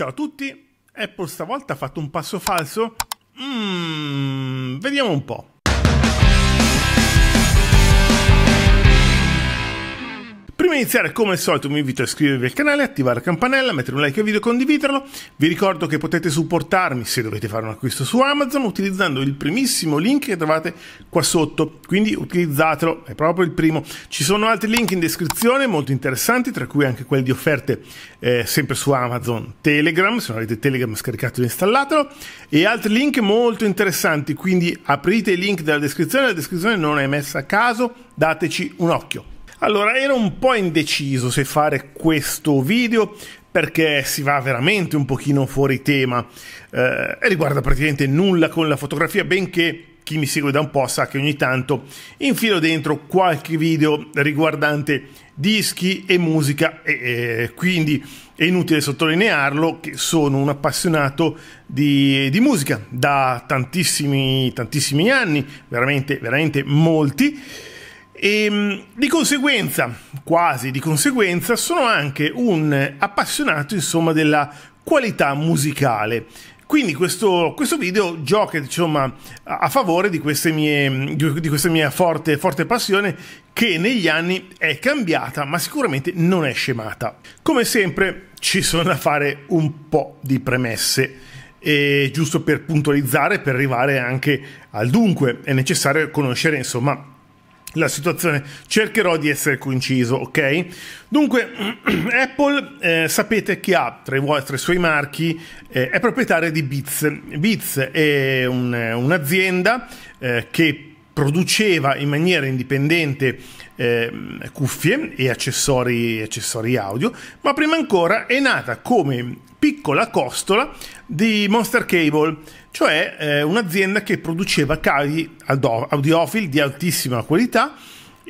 Ciao a tutti, Apple stavolta ha fatto un passo falso? Mm, vediamo un po'. Prima di iniziare, come al solito, vi invito a iscrivervi al canale, attivare la campanella, mettere un like al video e condividerlo. Vi ricordo che potete supportarmi se dovete fare un acquisto su Amazon utilizzando il primissimo link che trovate qua sotto. Quindi utilizzatelo, è proprio il primo. Ci sono altri link in descrizione molto interessanti, tra cui anche quelli di offerte eh, sempre su Amazon Telegram. Se non avete Telegram scaricato e installatelo. E altri link molto interessanti, quindi aprite i link della descrizione, la descrizione non è messa a caso, dateci un occhio. Allora, ero un po' indeciso se fare questo video perché si va veramente un pochino fuori tema eh, e riguarda praticamente nulla con la fotografia, benché chi mi segue da un po' sa che ogni tanto infilo dentro qualche video riguardante dischi e musica e, e quindi è inutile sottolinearlo che sono un appassionato di, di musica da tantissimi, tantissimi anni, veramente, veramente molti e ehm, di conseguenza, quasi di conseguenza, sono anche un appassionato insomma della qualità musicale. Quindi questo, questo video gioca insomma, a favore di, mie, di questa mia forte, forte passione che negli anni è cambiata ma sicuramente non è scemata. Come sempre ci sono da fare un po' di premesse. E giusto per puntualizzare, per arrivare anche al dunque, è necessario conoscere insomma la situazione. Cercherò di essere coinciso, ok? Dunque, Apple eh, sapete che ha tra i, tra i suoi marchi eh, è proprietaria di Beats. Beats è eh, un'azienda eh, che produceva in maniera indipendente eh, cuffie e accessori, accessori audio, ma prima ancora è nata come piccola costola di Monster Cable cioè eh, un'azienda che produceva cavi audiofili di altissima qualità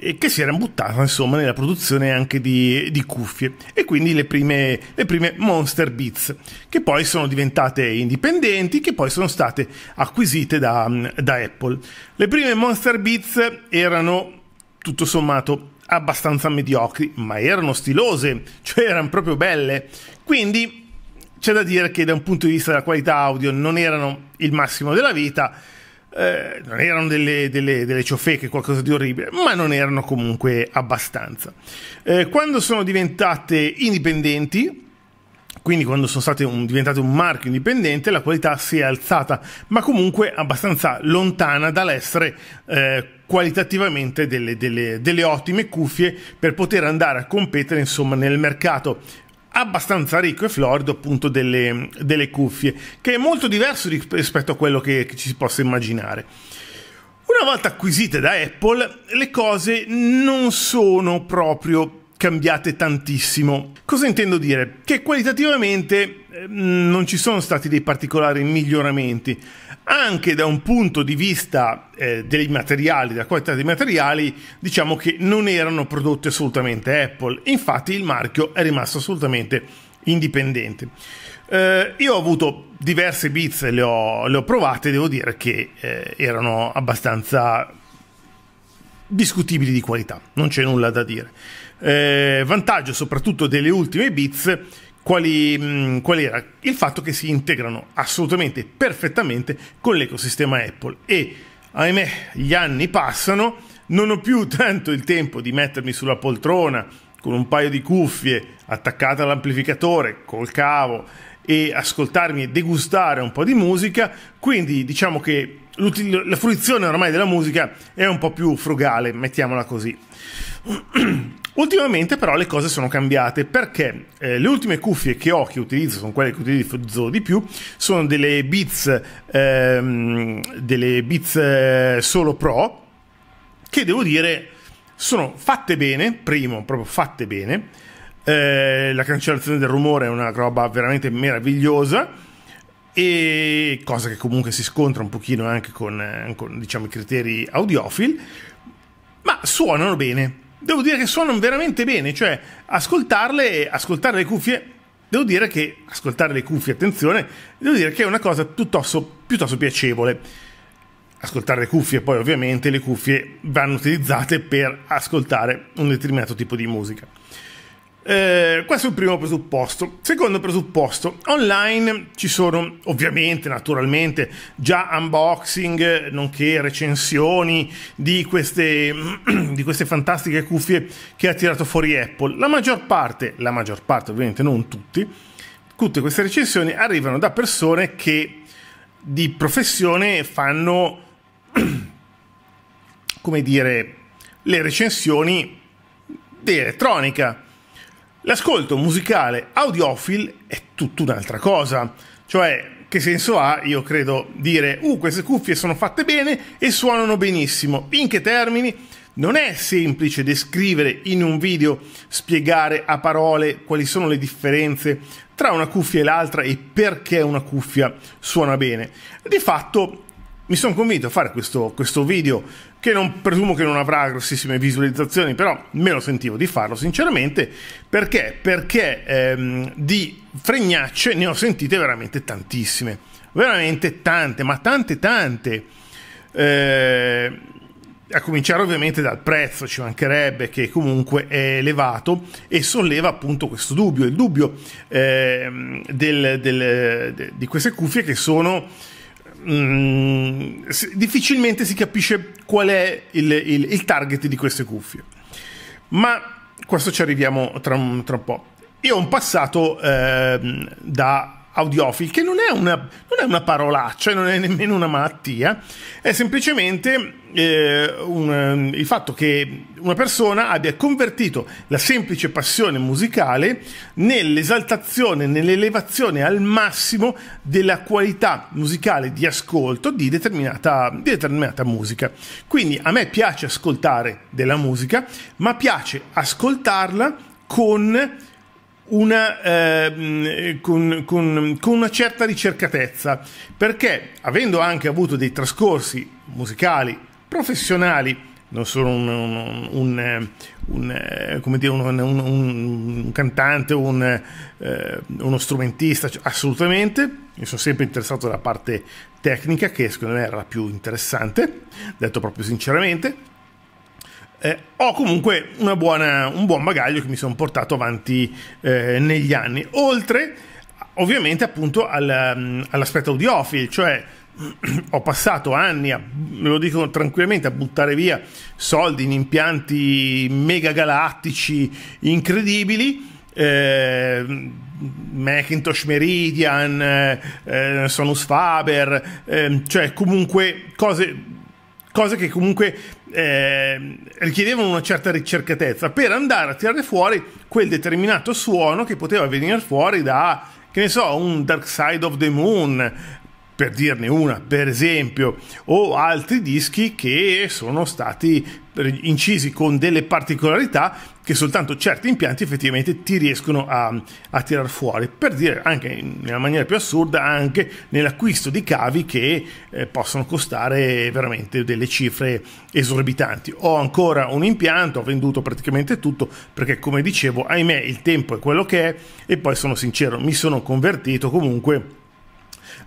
e che si era buttata insomma nella produzione anche di, di cuffie e quindi le prime, le prime, Monster Beats che poi sono diventate indipendenti che poi sono state acquisite da, da Apple le prime Monster Beats erano tutto sommato abbastanza mediocri ma erano stilose cioè erano proprio belle quindi c'è da dire che da un punto di vista della qualità audio non erano il massimo della vita, eh, non erano delle, delle, delle ciofeche, qualcosa di orribile, ma non erano comunque abbastanza. Eh, quando sono diventate indipendenti, quindi quando sono state un, diventate un marchio indipendente la qualità si è alzata, ma comunque abbastanza lontana dall'essere eh, qualitativamente delle, delle, delle, ottime cuffie per poter andare a competere insomma, nel mercato abbastanza ricco e florido appunto delle, delle cuffie, che è molto diverso rispetto a quello che, che ci si possa immaginare. Una volta acquisite da Apple, le cose non sono proprio cambiate tantissimo. Cosa intendo dire? Che qualitativamente Ehm, non ci sono stati dei particolari miglioramenti anche da un punto di vista eh, dei materiali, della qualità dei materiali, diciamo che non erano prodotti assolutamente Apple, infatti il marchio è rimasto assolutamente indipendente. Eh, io ho avuto diverse bits, le ho, le ho provate, devo dire che eh, erano abbastanza discutibili di qualità, non c'è nulla da dire. Eh, vantaggio soprattutto delle ultime bits quali, mh, mm, qual era il fatto che si integrano assolutamente perfettamente con l'ecosistema Apple e ahimè gli anni passano, non ho più tanto il tempo di mettermi sulla poltrona con un paio di cuffie attaccate all'amplificatore col cavo e ascoltarmi e degustare un po' di musica, quindi diciamo che la fruizione ormai della musica è un po' più frugale, mettiamola così. Ultimamente però le cose sono cambiate perché eh, le ultime cuffie che ho, che utilizzo, sono quelle che utilizzo di più, sono delle Beats, ehm, delle Beats eh, Solo Pro, che devo dire sono fatte bene, primo, proprio fatte bene, eh, la cancellazione del rumore è una roba veramente meravigliosa e cosa che comunque si scontra un pochino anche con, eh, con diciamo, i criteri audiofil, ma suonano bene devo dire che suonano veramente bene, cioè ascoltarle, ascoltare le cuffie, devo dire che, ascoltare le cuffie, attenzione, devo dire che è una cosa piuttosto, piuttosto piacevole. Ascoltare le cuffie, poi ovviamente le cuffie vanno utilizzate per ascoltare un determinato tipo di musica. Eh, questo è il primo presupposto. Secondo presupposto, online ci sono ovviamente, naturalmente, già unboxing, nonché recensioni di queste, di queste fantastiche cuffie che ha tirato fuori Apple. La maggior parte, la maggior parte ovviamente non tutti, tutte queste recensioni arrivano da persone che di professione fanno, come dire, le recensioni di elettronica L'ascolto musicale audiofil è tutta un'altra cosa, cioè che senso ha, io credo, dire uh, queste cuffie sono fatte bene e suonano benissimo. In che termini? Non è semplice descrivere in un video, spiegare a parole quali sono le differenze tra una cuffia e l'altra e perché una cuffia suona bene. Di fatto mi sono convinto a fare questo, questo video che non, presumo che non avrà grossissime visualizzazioni, però me lo sentivo di farlo sinceramente, perché? Perché ehm, di fregnacce ne ho sentite veramente tantissime, veramente tante, ma tante tante. Eh, a cominciare ovviamente dal prezzo, ci mancherebbe che comunque è elevato e solleva appunto questo dubbio, il dubbio eh, del, del, de, di queste cuffie che sono mh, mm, difficilmente si capisce qual è il, il, il, target di queste cuffie. Ma questo ci arriviamo tra, tra un po'. Io ho un passato eh, da audiofil, che non è, una, non è una parolaccia, non è nemmeno una malattia, è semplicemente eh, un, il fatto che una persona abbia convertito la semplice passione musicale nell'esaltazione, nell'elevazione al massimo della qualità musicale di ascolto di determinata, di determinata musica. Quindi a me piace ascoltare della musica, ma piace ascoltarla con una, eh, mm, con, con, con una certa ricercatezza, perché avendo anche avuto dei trascorsi musicali professionali, non sono eh, eh, un, un, un, un come dire, un, cantante o eh, uno strumentista, cioè, assolutamente. Mi sono sempre interessato alla parte tecnica, che secondo me era la più interessante, detto proprio sinceramente eh, ho comunque buona, un buon bagaglio che mi sono portato avanti eh, negli anni. Oltre, ovviamente, appunto al, mm, all'aspetto audiofil, cioè ho passato anni, a, lo dico tranquillamente, a buttare via soldi in impianti mega galattici incredibili. Eh, Macintosh Meridian, eh, eh Sonus Faber, eh, cioè comunque cose cose che comunque eh, richiedevano una certa ricercatezza per andare a tirare fuori quel determinato suono che poteva venire fuori da, che ne so, un Dark Side of the Moon, per dirne una, per esempio, o altri dischi che sono stati incisi con delle particolarità che soltanto certi impianti effettivamente ti riescono a, a tirar fuori. Per dire anche nella maniera più assurda, anche nell'acquisto di cavi che eh, possono costare veramente delle cifre esorbitanti. Ho ancora un impianto, ho venduto praticamente tutto perché, come dicevo, ahimè, il tempo è quello che è. E poi sono sincero, mi sono convertito comunque.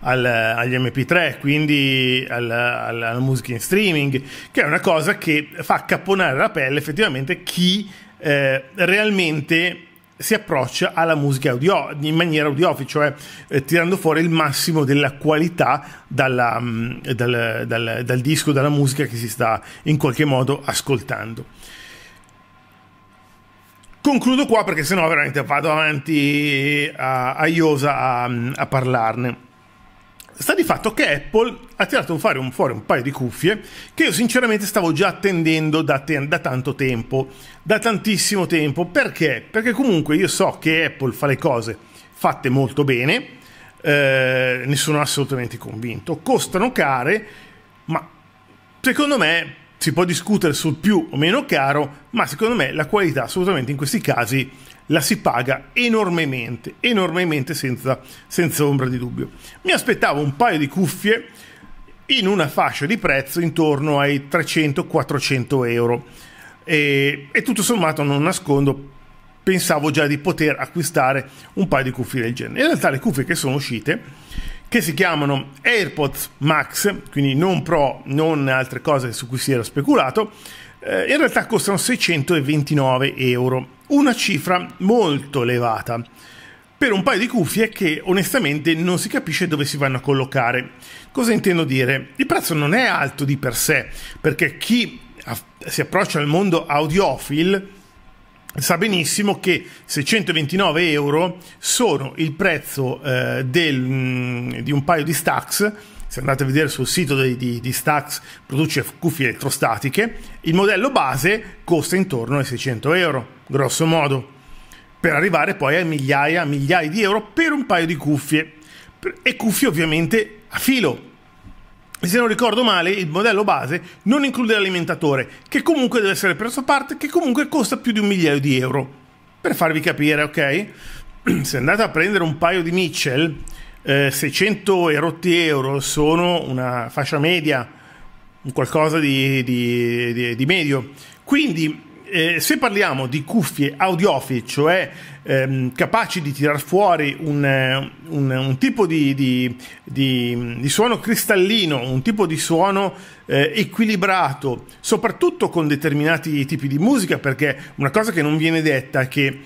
Al, agli MP3, quindi al, al, alla musica in streaming, che è una cosa che fa caponare la pelle effettivamente chi eh, realmente si approccia alla musica audio, in maniera audiofica, cioè eh, tirando fuori il massimo della qualità dalla, mh, mm, dal, dal, dal, disco, dalla musica che si sta in qualche modo ascoltando. Concludo qua perché sennò veramente vado avanti eh, a, a Iosa a, mm, a parlarne sta di fatto che Apple ha tirato fuori un, fuori un paio di cuffie che io sinceramente stavo già attendendo da, te- da, tanto tempo, da tantissimo tempo. Perché? Perché comunque io so che Apple fa le cose fatte molto bene, eh, ne sono assolutamente convinto, costano care, ma secondo me si può discutere sul più o meno caro, ma secondo me la qualità assolutamente in questi casi la si paga enormemente, enormemente senza, senza ombra di dubbio. Mi aspettavo un paio di cuffie in una fascia di prezzo intorno ai 300-400 euro e, e tutto sommato non nascondo pensavo già di poter acquistare un paio di cuffie del genere. In realtà le cuffie che sono uscite, che si chiamano AirPods Max, quindi non Pro, non altre cose su cui si era speculato, eh, in realtà costano 629 euro una cifra molto elevata per un paio di cuffie che onestamente non si capisce dove si vanno a collocare. Cosa intendo dire? Il prezzo non è alto di per sé, perché chi si approccia al mondo audiofil sa benissimo che 629 euro sono il prezzo eh, del, mm, di un paio di stacks se andate a vedere sul sito di, di, di Stax produce cuffie elettrostatiche, il modello base costa intorno ai 600 euro, grosso modo, per arrivare poi a migliaia, e migliaia di euro per un paio di cuffie, e cuffie ovviamente a filo. E se non ricordo male, il modello base non include l'alimentatore, che comunque deve essere preso a parte, che comunque costa più di un migliaio di euro. Per farvi capire, ok? Se andate a prendere un paio di Mitchell, eh, 600 e rotti euro sono una fascia media, qualcosa di, di, di, di medio. Quindi eh, se parliamo di cuffie audiofile, cioè ehm, capaci di tirar fuori un, eh, un, un tipo di, di, di, di, suono cristallino, un tipo di suono eh, equilibrato, soprattutto con determinati tipi di musica, perché una cosa che non viene detta è che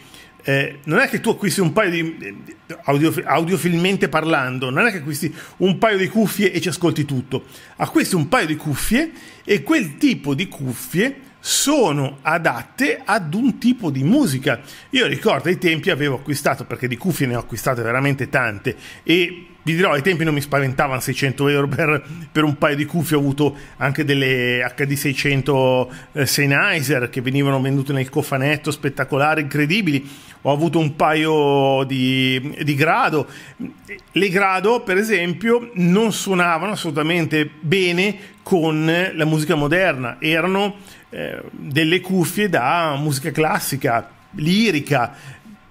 eh, non è che tu acquisti un paio eh, di audio, audiofilmente parlando, non è che acquisti un paio di cuffie e ci ascolti tutto. Acquisti un paio di cuffie e quel tipo di cuffie sono adatte ad un tipo di musica. Io ricordo ai tempi avevo acquistato, perché di cuffie ne ho acquistate veramente tante, e vi dirò, ai tempi non mi spaventavano 600 euro per, per un paio di cuffie, ho avuto anche delle HD600 eh, Sennheiser che venivano vendute nel cofanetto, spettacolari, incredibili, ho avuto un paio di, di grado, le grado per esempio non suonavano assolutamente bene con la musica moderna, erano eh, delle cuffie da musica classica, lirica,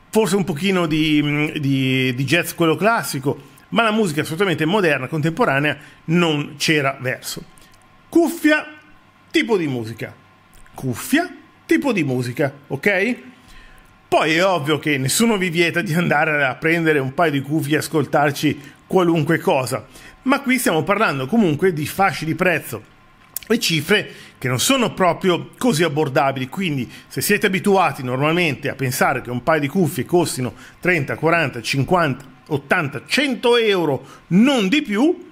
forse un pochino di, mm, di, di jazz quello classico, ma la musica assolutamente moderna, contemporanea, non c'era verso. Cuffia, tipo di musica. Cuffia, tipo di musica, ok? Poi è ovvio che nessuno vi vieta di andare a prendere un paio di cuffie e ascoltarci qualunque cosa, ma qui stiamo parlando comunque di fasci di prezzo e cifre che non sono proprio così abbordabili, quindi se siete abituati normalmente a pensare che un paio di cuffie costino 30, 40, 50, 80, 100 euro, non di più,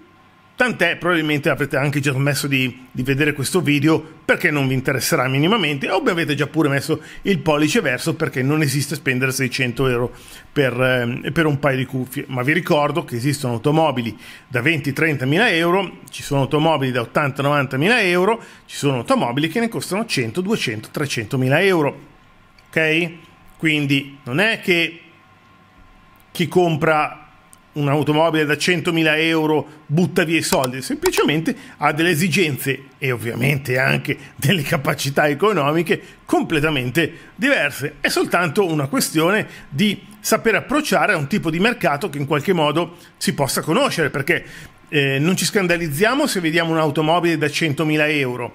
Tant'è, probabilmente avrete anche già smesso di, di, vedere questo video perché non vi interesserà minimamente o avete già pure messo il pollice verso perché non esiste spendere 600 euro per, eh, per un paio di cuffie. Ma vi ricordo che esistono automobili da 20-30 mila euro, ci sono automobili da 80-90 mila euro, ci sono automobili che ne costano 100, 200, 300 mila euro. Ok? Quindi non è che chi compra un'automobile da 100.000 euro butta via i soldi, semplicemente ha delle esigenze e ovviamente anche delle capacità economiche completamente diverse. È soltanto una questione di saper approcciare a un tipo di mercato che in qualche modo si possa conoscere, perché eh, non ci scandalizziamo se vediamo un'automobile da 100.000 euro,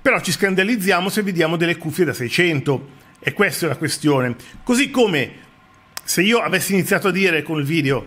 però ci scandalizziamo se vediamo delle cuffie da 600. E questa è la questione. Così come se io avessi iniziato a dire con il video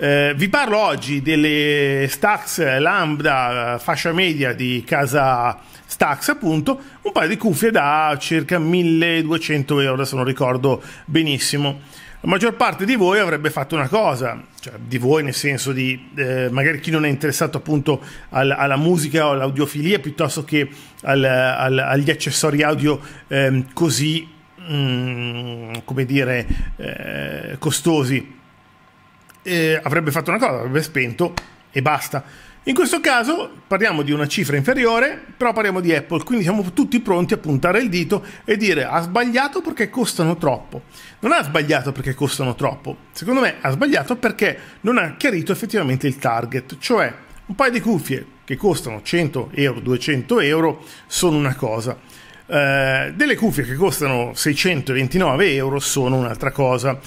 eh, vi parlo oggi delle Stax Lambda fascia media di casa Stax appunto, un paio di cuffie da circa 1200 euro, se non ricordo benissimo. La maggior parte di voi avrebbe fatto una cosa, cioè di voi nel senso di eh, magari chi non è interessato appunto al, alla musica o all'audiofilia piuttosto che al, al, agli accessori audio eh, così, mm, come dire, eh, costosi eh, avrebbe fatto una cosa, avrebbe spento e basta. In questo caso parliamo di una cifra inferiore, però parliamo di Apple, quindi siamo tutti pronti a puntare il dito e dire ha sbagliato perché costano troppo. Non ha sbagliato perché costano troppo, secondo me ha sbagliato perché non ha chiarito effettivamente il target, cioè un paio di cuffie che costano 100 euro, 200 euro sono una cosa. Eh, delle cuffie che costano 629 euro sono un'altra cosa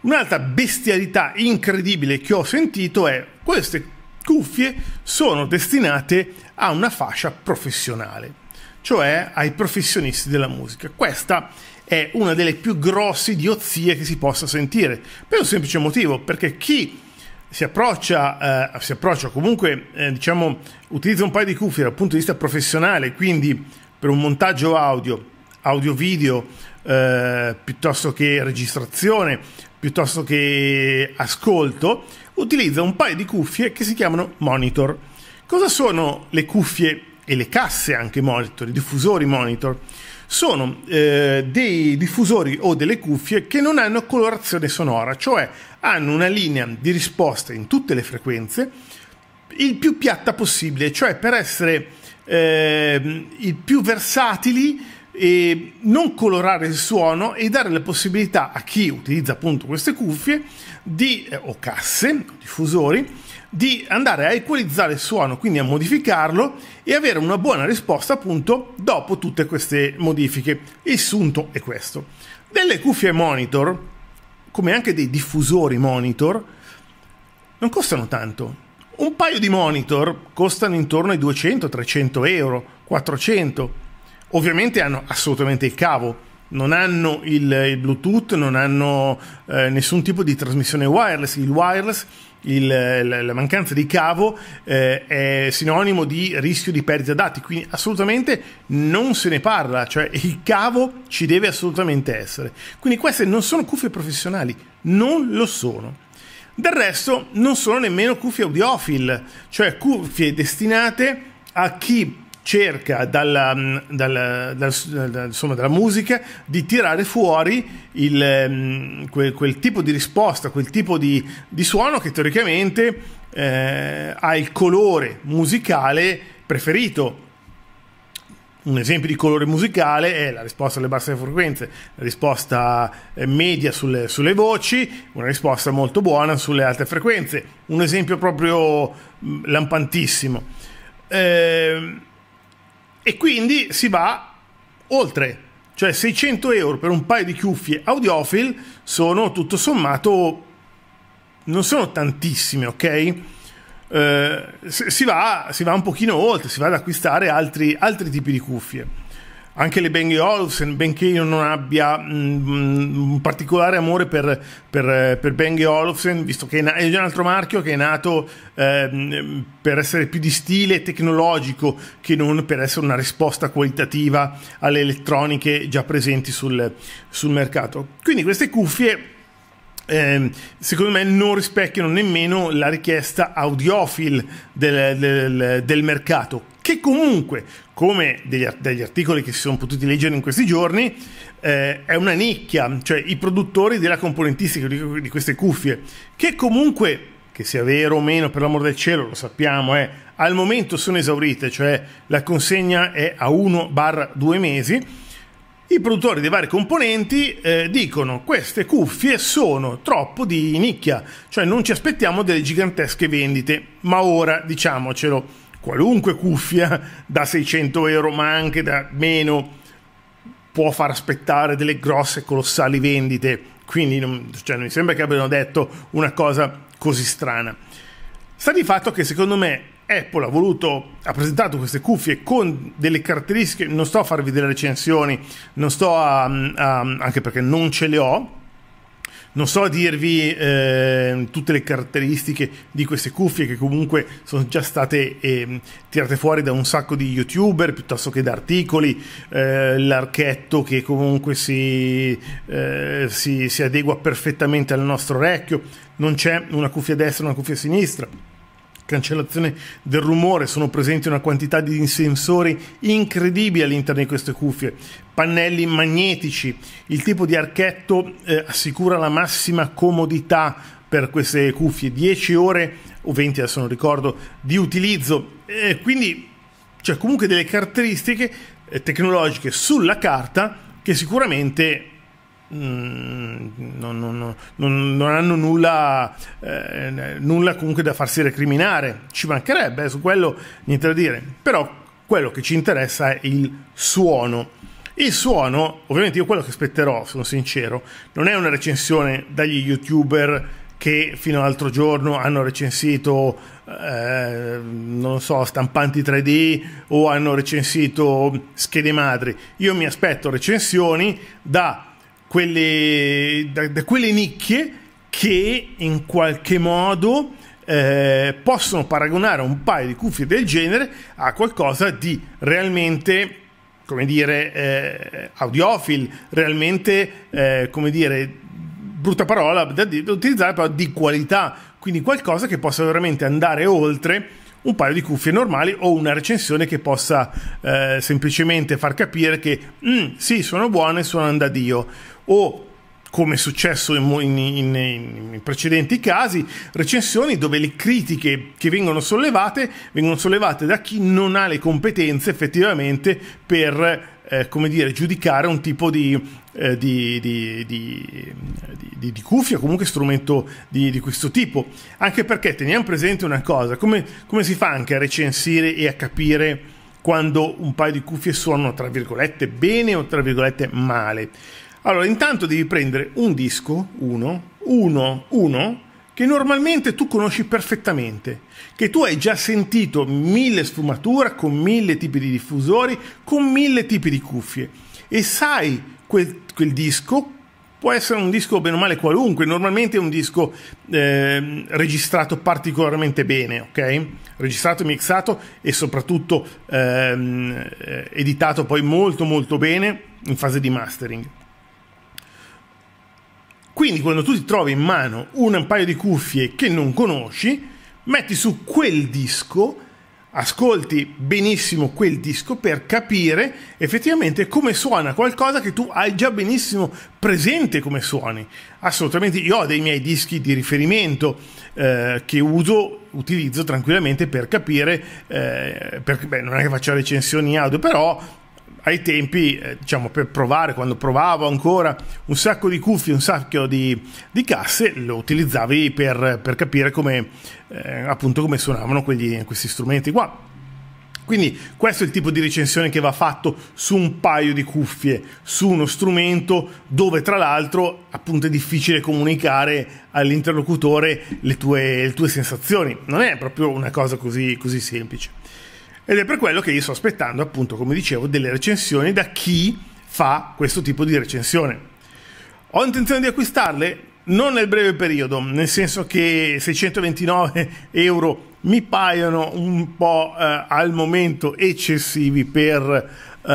Un'altra bestialità incredibile che ho sentito è queste cuffie sono destinate a una fascia professionale, cioè ai professionisti della musica. Questa è una delle più grosse idiozie che si possa sentire, per un semplice motivo, perché chi si approccia, eh, si approccia comunque, eh, diciamo, utilizza un paio di cuffie dal punto di vista professionale, quindi per un montaggio audio, audio video, eh, piuttosto che registrazione, piuttosto che ascolto, utilizza un paio di cuffie che si chiamano monitor. Cosa sono le cuffie e le casse anche monitor, i diffusori monitor? Sono eh, dei diffusori o delle cuffie che non hanno colorazione sonora, cioè hanno una linea di risposta in tutte le frequenze il più piatta possibile, cioè per essere eh, i più versatili eh, non colorare il suono e dare la possibilità a chi utilizza appunto queste cuffie di, eh, o casse, diffusori, di andare a equalizzare il suono, quindi a modificarlo e avere una buona risposta appunto dopo tutte queste modifiche. Il sunto è questo. Delle cuffie monitor, come anche dei diffusori monitor, non costano tanto. Un paio di monitor costano intorno ai 200, 300 euro, 400 Ovviamente hanno assolutamente il cavo, non hanno il, il Bluetooth, non hanno eh, nessun tipo di trasmissione wireless. Il wireless, il, la, la, mancanza di cavo eh, è sinonimo di rischio di perdita dati, quindi assolutamente non se ne parla, cioè il cavo ci deve assolutamente essere. Quindi queste non sono cuffie professionali, non lo sono. Del resto non sono nemmeno cuffie audiophile cioè cuffie destinate a chi cerca dalla, mm, dalla, dalla, insomma, dalla musica di tirare fuori il, mm, quel, quel, tipo di risposta, quel tipo di, di suono che teoricamente eh, ha il colore musicale preferito un esempio di colore musicale è la risposta alle basse frequenze, la risposta eh, media sulle, sulle, voci, una risposta molto buona sulle alte frequenze, un esempio proprio mm, lampantissimo. Eh, e quindi si va oltre. Cioè 600 euro per un paio di cuffie audiofil sono tutto sommato, non sono tantissime, ok? Eh, si, va, si va un pochino oltre, si va ad acquistare altri, altri tipi di cuffie anche le Bengi Olsen, benché io non abbia mh, mm, mm, un particolare amore per, per, eh, per Bang Olufsen, visto che è, è, un altro marchio che è nato eh, per essere più di stile tecnologico che non per essere una risposta qualitativa alle elettroniche già presenti sul, sul mercato. Quindi queste cuffie eh, secondo me non rispecchiano nemmeno la richiesta audiofil del, del, del mercato che comunque, come degli, dagli articoli che si sono potuti leggere in questi giorni, eh, è una nicchia, cioè i produttori della componentistica di, di queste cuffie, che comunque, che sia vero o meno, per l'amor del cielo, lo sappiamo, eh, al momento sono esaurite, cioè la consegna è a 1-2 mesi. I produttori dei vari componenti eh, dicono queste cuffie sono troppo di nicchia, cioè non ci aspettiamo delle gigantesche vendite, ma ora diciamocelo, qualunque cuffia da 600 euro ma anche da meno può far aspettare delle grosse colossali vendite quindi non, cioè, non mi sembra che abbiano detto una cosa così strana sta di fatto che secondo me Apple ha voluto, ha presentato queste cuffie con delle caratteristiche, non sto a farvi delle recensioni, non sto a, a anche perché non ce le ho, non so dirvi eh, tutte le caratteristiche di queste cuffie che comunque sono già state eh, tirate fuori da un sacco di youtuber piuttosto che da articoli, eh, l'archetto che comunque si, eh, si, si adegua perfettamente al nostro orecchio, non c'è una cuffia a destra e una cuffia a sinistra cancellazione del rumore, sono presenti una quantità di sensori incredibili all'interno di queste cuffie, pannelli magnetici. Il tipo di archetto eh, assicura la massima comodità per queste cuffie, 10 ore o 20 adesso non ricordo di utilizzo. Eh, quindi c'è comunque delle caratteristiche eh, tecnologiche sulla carta che sicuramente Mm, non, non, non, non, hanno nulla, eh, nulla comunque da farsi recriminare. Ci mancherebbe, su quello niente da dire. Però quello che ci interessa è il suono. Il suono, ovviamente io quello che aspetterò, sono sincero, non è una recensione dagli youtuber che fino all'altro giorno hanno recensito, eh, non so, stampanti 3D o hanno recensito schede madri. Io mi aspetto recensioni da quelle, da, da quelle nicchie che in qualche modo eh, possono paragonare un paio di cuffie del genere a qualcosa di realmente come dire, eh, audiofil, realmente, eh, come dire, brutta parola da, da utilizzare, però di qualità, quindi qualcosa che possa veramente andare oltre un paio di cuffie normali o una recensione che possa eh, semplicemente far capire che mm, sì, sono buone, sono Dio, o come è successo in, in, in, in, precedenti casi, recensioni dove le critiche che vengono sollevate vengono sollevate da chi non ha le competenze effettivamente per eh, come dire, giudicare un tipo di, eh, di, di, di, cuffia, comunque strumento di, questo tipo. Anche perché teniamo presente una cosa, come, come si fa anche a recensire e a capire quando un paio di cuffie suonano, tra virgolette, bene o tra virgolette, male? Allora, intanto devi prendere un disco, uno, uno, uno, che normalmente tu conosci perfettamente, che tu hai già sentito mille sfumature, con mille tipi di diffusori, con mille tipi di cuffie, e sai quel, quel disco, può essere un disco bene o male qualunque, normalmente è un disco eh, registrato particolarmente bene, ok? Registrato, mixato e soprattutto ehm, eh, editato poi molto molto bene in fase di mastering. Quindi quando tu ti trovi in mano un paio di cuffie che non conosci, metti su quel disco, ascolti benissimo quel disco per capire effettivamente come suona qualcosa che tu hai già benissimo presente come suoni. Assolutamente, io ho dei miei dischi di riferimento eh, che uso, utilizzo tranquillamente per capire, eh, per, beh, non è che faccio recensioni audio, però ai tempi, eh, diciamo, per provare, quando provavo ancora un sacco di cuffie, un sacco di, di casse, lo utilizzavi per, per capire come, eh, appunto, come suonavano quegli, questi strumenti qua. Quindi questo è il tipo di recensione che va fatto su un paio di cuffie, su uno strumento dove tra l'altro appunto è difficile comunicare all'interlocutore le tue, le tue sensazioni. Non è proprio una cosa così, così semplice. Ed è per quello che io sto aspettando, appunto, come dicevo, delle recensioni da chi fa questo tipo di recensione. Ho intenzione di acquistarle? Non nel breve periodo, nel senso che 629 euro mi paiono un po' eh, al momento eccessivi per, eh,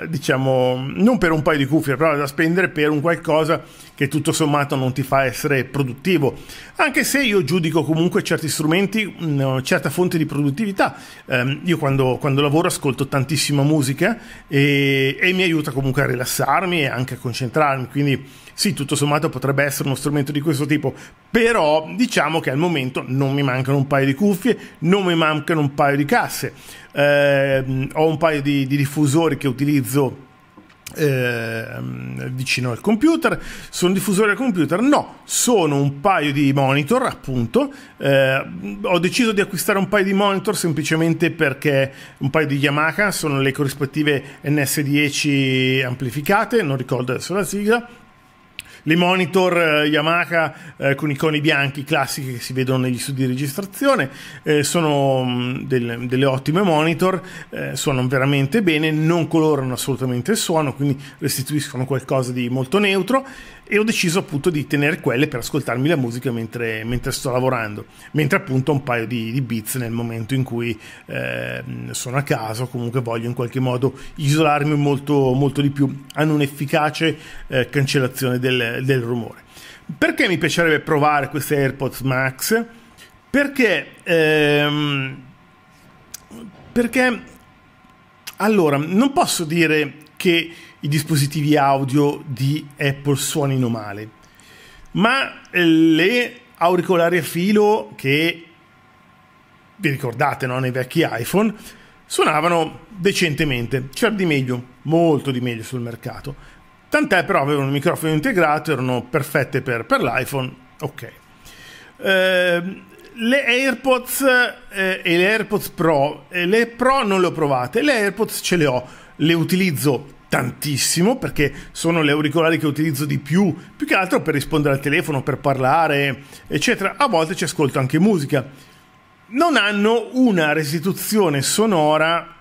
eh, diciamo, non per un paio di cuffie, però da spendere per un qualcosa che tutto sommato non ti fa essere produttivo, anche se io giudico comunque certi strumenti, una certa fonte di produttività. Eh, io quando, quando, lavoro ascolto tantissima musica e, e mi aiuta comunque a rilassarmi e anche a concentrarmi, quindi sì, tutto sommato potrebbe essere uno strumento di questo tipo, però diciamo che al momento non mi mancano un paio di cuffie, non mi mancano un paio di casse, eh, ho un paio di, di diffusori che utilizzo Ehm, vicino al computer sono diffusori al computer no sono un paio di monitor appunto eh, ho deciso di acquistare un paio di monitor semplicemente perché un paio di Yamaha sono le corrispettive NS10 amplificate non ricordo adesso la sigla le monitor eh, Yamaha eh, con i coni bianchi classici che si vedono negli studi di registrazione eh, sono mh, mm, del, delle ottime monitor, eh, suonano veramente bene, non colorano assolutamente il suono, quindi restituiscono qualcosa di molto neutro e ho deciso appunto di tenere quelle per ascoltarmi la musica mentre, mentre sto lavorando, mentre appunto un paio di, di beats nel momento in cui eh, sono a casa o comunque voglio in qualche modo isolarmi molto, molto di più, hanno un'efficace eh, cancellazione del, del rumore. Perché mi piacerebbe provare queste AirPods Max? Perché, ehm, perché allora non posso dire che i dispositivi audio di Apple suonino male. Ma eh, le auricolari a filo che vi ricordate no? nei vecchi iPhone suonavano decentemente, c'era di meglio, molto di meglio sul mercato. Tant'è però avevano un microfono integrato, erano perfette per, per l'iPhone, ok. Eh, le AirPods eh, e le AirPods Pro, eh, le Pro non le ho provate, le AirPods ce le ho, le utilizzo tantissimo perché sono le auricolari che utilizzo di più, più che altro per rispondere al telefono, per parlare, eccetera. A volte ci ascolto anche musica. Non hanno una restituzione sonora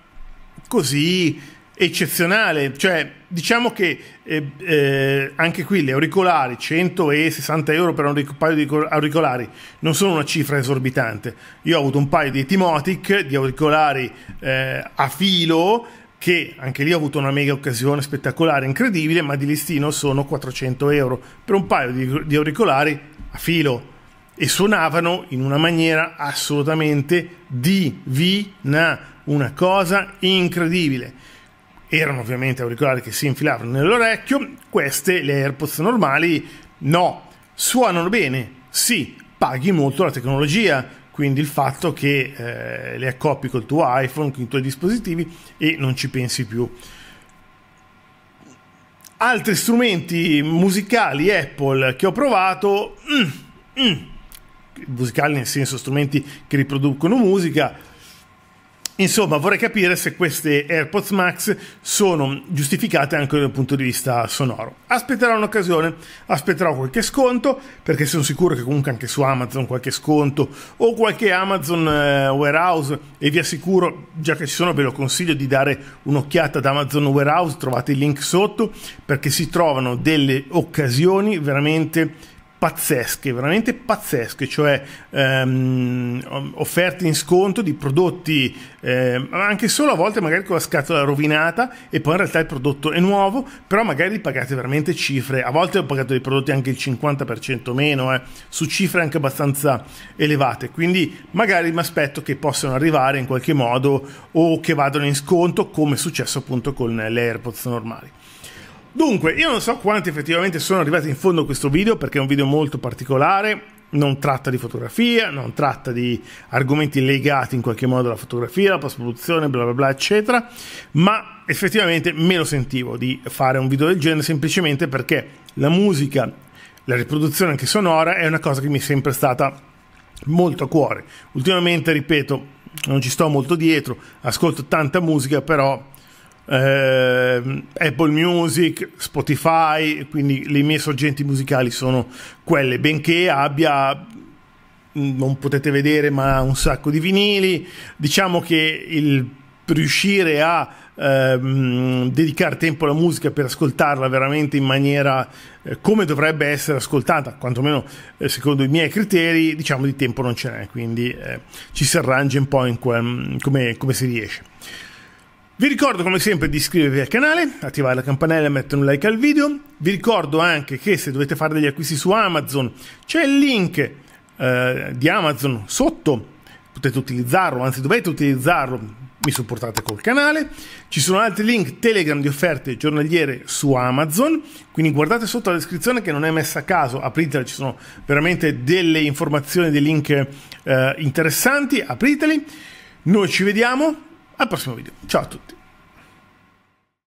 così eccezionale, cioè diciamo che eh, eh, anche qui le auricolari 160 euro per un paio di auricolari non sono una cifra esorbitante. Io ho avuto un paio di Timotic di auricolari eh, a filo che anche lì ho avuto una mega occasione spettacolare, incredibile, ma di listino sono 400 euro per un paio di, di auricolari a filo e suonavano in una maniera assolutamente divina, una cosa incredibile. Erano ovviamente auricolari che si infilavano nell'orecchio, queste le AirPods normali no, suonano bene, sì, paghi molto la tecnologia, quindi il fatto che eh, le accoppi col tuo iPhone, con i tuoi dispositivi e non ci pensi più. Altri strumenti musicali Apple che ho provato, mm, mm, musicali nel senso strumenti che riproducono musica, Insomma, vorrei capire se queste AirPods Max sono giustificate anche dal punto di vista sonoro. Aspetterò un'occasione, aspetterò qualche sconto, perché sono sicuro che comunque anche su Amazon qualche sconto o qualche Amazon eh, Warehouse e vi assicuro, già che ci sono, ve lo consiglio di dare un'occhiata ad Amazon Warehouse, trovate il link sotto, perché si trovano delle occasioni veramente pazzesche, veramente pazzesche, cioè ehm, offerte in sconto di prodotti ehm, anche solo a volte magari con la scatola rovinata e poi in realtà il prodotto è nuovo, però magari pagate veramente cifre, a volte ho pagato dei prodotti anche il 50% meno, eh, su cifre anche abbastanza elevate, quindi magari mi aspetto che possano arrivare in qualche modo o che vadano in sconto come è successo appunto con le AirPods normali. Dunque, io non so quanti effettivamente sono arrivati in fondo a questo video perché è un video molto particolare, non tratta di fotografia, non tratta di argomenti legati in qualche modo alla fotografia, alla post-produzione, bla bla bla, eccetera, ma effettivamente me lo sentivo di fare un video del genere semplicemente perché la musica, la riproduzione anche sonora è una cosa che mi è sempre stata molto a cuore. Ultimamente, ripeto, non ci sto molto dietro, ascolto tanta musica, però eh, Apple Music, Spotify, quindi le mie sorgenti musicali sono quelle, benché abbia non potete vedere ma un sacco di vinili, diciamo che il riuscire a ehm, dedicare tempo alla musica per ascoltarla veramente in maniera eh, come dovrebbe essere ascoltata, quantomeno eh, secondo i miei criteri, diciamo di tempo non ce n'è, quindi eh, ci si arrange un po' in quel, come, come si riesce. Vi ricordo come sempre di iscrivervi al canale, attivare la campanella e mettere un like al video. Vi ricordo anche che se dovete fare degli acquisti su Amazon c'è il link eh, di Amazon sotto, potete utilizzarlo, anzi dovete utilizzarlo, mi supportate col canale. Ci sono altri link Telegram di offerte giornaliere su Amazon, quindi guardate sotto la descrizione che non è messa a caso, apritela, ci sono veramente delle informazioni, dei link eh, interessanti, apriteli. Noi ci vediamo al prossimo video. Ciao a tutti.